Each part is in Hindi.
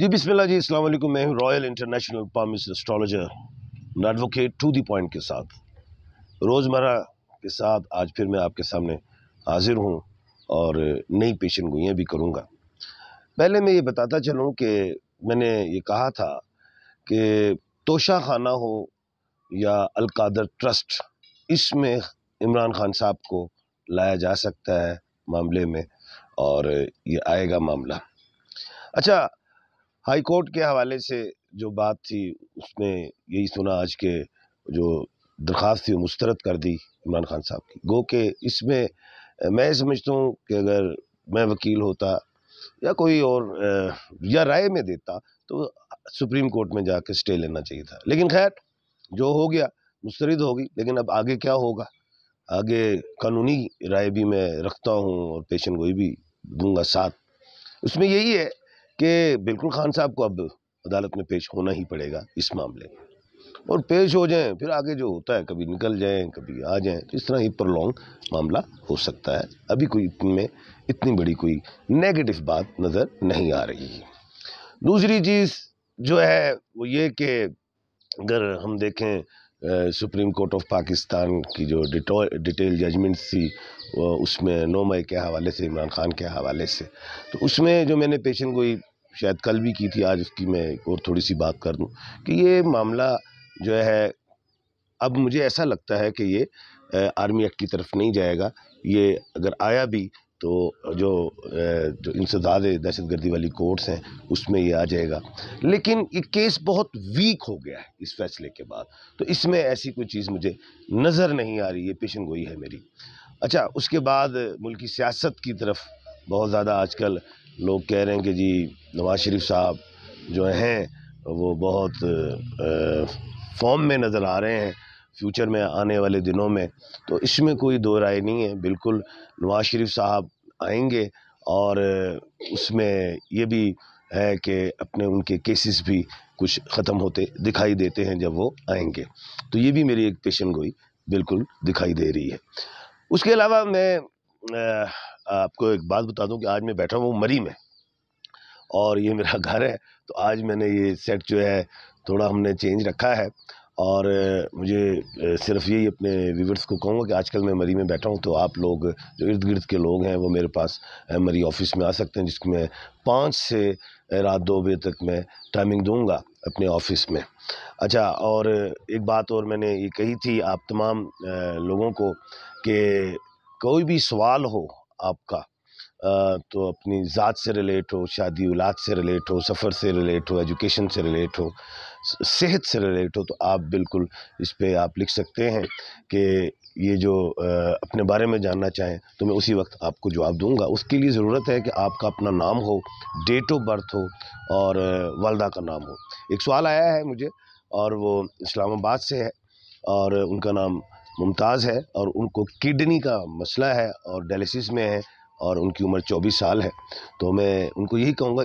जी बिस्मिल्लाह जी अस्सलाम वालेकुम मैं हूँ royal international palmist astrologer advocate to the point के साथ रोज़मर्रा के साथ आज फिर मैं आपके सामने हाजिर हूँ और नई पेशन गोइयाँ भी करूँगा पहले मैं ये बताता चलूँ कि मैंने ये कहा था कि तोशा खाना हो या अलकादर ट्रस्ट इसमें इमरान खान साहब को लाया जा सकता है मामले में और ये आएगा मामला अच्छा हाई कोर्ट के हवाले से जो बात थी उसने यही सुना आज के जो दरख्वास्त थी मुस्तरद कर दी इमरान खान साहब की गो के इसमें मैं समझता हूँ कि अगर मैं वकील होता या कोई और या राय में देता तो सुप्रीम कोर्ट में जाके स्टे लेना चाहिए था लेकिन खैर जो हो गया मुस्तरद होगी लेकिन अब आगे क्या होगा आगे कानूनी राय भी मैं रखता हूँ और पेशन गोई भी दूंगा साथ उसमें यही है कि बिल्कुल खान साहब को अब अदालत में पेश होना ही पड़ेगा इस मामले में और पेश हो जाएं फिर आगे जो होता है कभी निकल जाएं कभी आ जाएं तो इस तरह ही प्रलोंग मामला हो सकता है अभी कोई में इतनी बड़ी कोई नेगेटिव बात नज़र नहीं आ रही है दूसरी चीज़ जो है वो ये कि अगर हम देखें सुप्रीम कोर्ट ऑफ पाकिस्तान की जो डिटेल जजमेंट्स थी उसमें नौ मई के हवाले से इमरान खान के हवाले से तो उसमें जो मैंने पेशन गोई शायद कल भी की थी आज इसकी मैं और थोड़ी सी बात कर दूँ कि ये मामला जो है अब मुझे ऐसा लगता है कि ये आर्मी एक्ट की तरफ नहीं जाएगा ये अगर आया भी तो जो जो इंसदाद दहशत गर्दी वाली कोर्ट्स हैं उसमें ये आ जाएगा लेकिन ये केस बहुत वीक हो गया है इस फैसले के बाद तो इसमें ऐसी कोई चीज़ मुझे नज़र नहीं आ रही ये पेशन गोई है मेरी अच्छा उसके बाद मुल्की सियासत की तरफ बहुत ज़्यादा आजकल लोग कह रहे हैं कि जी नवाज शरीफ साहब जो हैं वो बहुत फॉर्म में नज़र आ रहे हैं फ्यूचर में आने वाले दिनों में तो इसमें कोई दो राय नहीं है बिल्कुल नवाज शरीफ साहब आएंगे और उसमें ये भी है कि अपने उनके केसेस भी कुछ ख़त्म होते दिखाई देते हैं जब वो आएंगे तो ये भी मेरी एक पेशन गोई बिल्कुल दिखाई दे रही है उसके अलावा मैं आपको एक बात बता दूं कि आज मैं बैठा हूँ मरी में और ये मेरा घर है तो आज मैंने ये सेट जो है थोड़ा हमने चेंज रखा है और मुझे सिर्फ यही अपने व्यूवर्स को कहूँगा कि आजकल मैं मरी में बैठा हूँ तो आप लोग जो इर्द गिर्द के लोग हैं वो मेरे पास मरी ऑफिस में आ सकते हैं जिसमें पाँच से रात दो बजे तक मैं टाइमिंग दूंगा अपने ऑफिस में अच्छा और एक बात और मैंने ये कही थी आप तमाम लोगों को कि कोई भी सवाल हो आपका तो अपनी ज़ात से रिलेट हो शादी उलाद से रिलेट हो सफ़र से रिलेट हो एजुकेशन से रिलेट हो सेहत से रिलेट हो तो आप बिल्कुल इस पर आप लिख सकते हैं कि ये जो अपने बारे में जानना चाहें तो मैं उसी वक्त आपको जवाब दूंगा उसके लिए ज़रूरत है कि आपका अपना नाम हो डेट ऑफ बर्थ हो और वालदा का नाम हो एक सवाल आया है मुझे और वो इस्लामाबाद से है और उनका नाम मुमताज़ है और उनको किडनी का मसला है और डायलिसिस में है और उनकी उम्र चौबीस साल है तो मैं उनको यही कहूँगा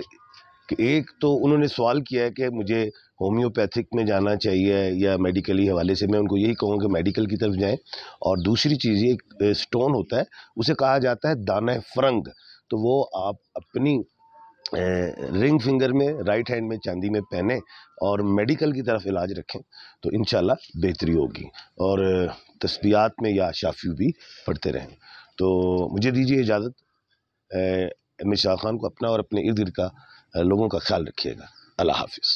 कि एक तो उन्होंने सवाल किया है कि मुझे होम्योपैथिक में जाना चाहिए या मेडिकली हवाले से मैं उनको यही कहूँगा कि मेडिकल की तरफ जाएं और दूसरी चीज़ ये स्टोन होता है उसे कहा जाता है दान फरंग तो वो आप अपनी रिंग फिंगर में राइट हैंड में चांदी में पहने और मेडिकल की तरफ इलाज रखें तो इन बेहतरी होगी और तस्बियात में या शाफी भी पढ़ते रहें तो मुझे दीजिए इजाज़त शाह खान को अपना और अपने इर्द गिर्द का लोगों का ख्याल रखिएगा अल्लाह हाफिज़